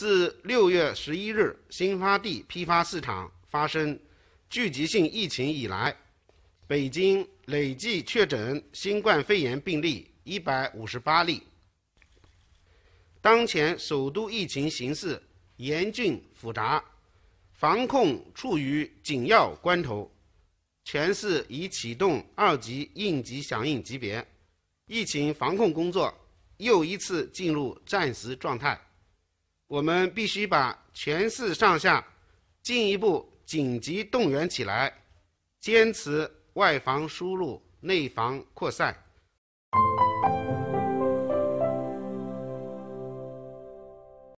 自六月十一日新发地批发市场发生聚集性疫情以来，北京累计确诊新冠肺炎病例一百五十八例。当前首都疫情形势严峻复杂，防控处于紧要关头，全市已启动二级应急响应级别，疫情防控工作又一次进入战时状态。我们必须把全市上下进一步紧急动员起来，坚持外防输入、内防扩散。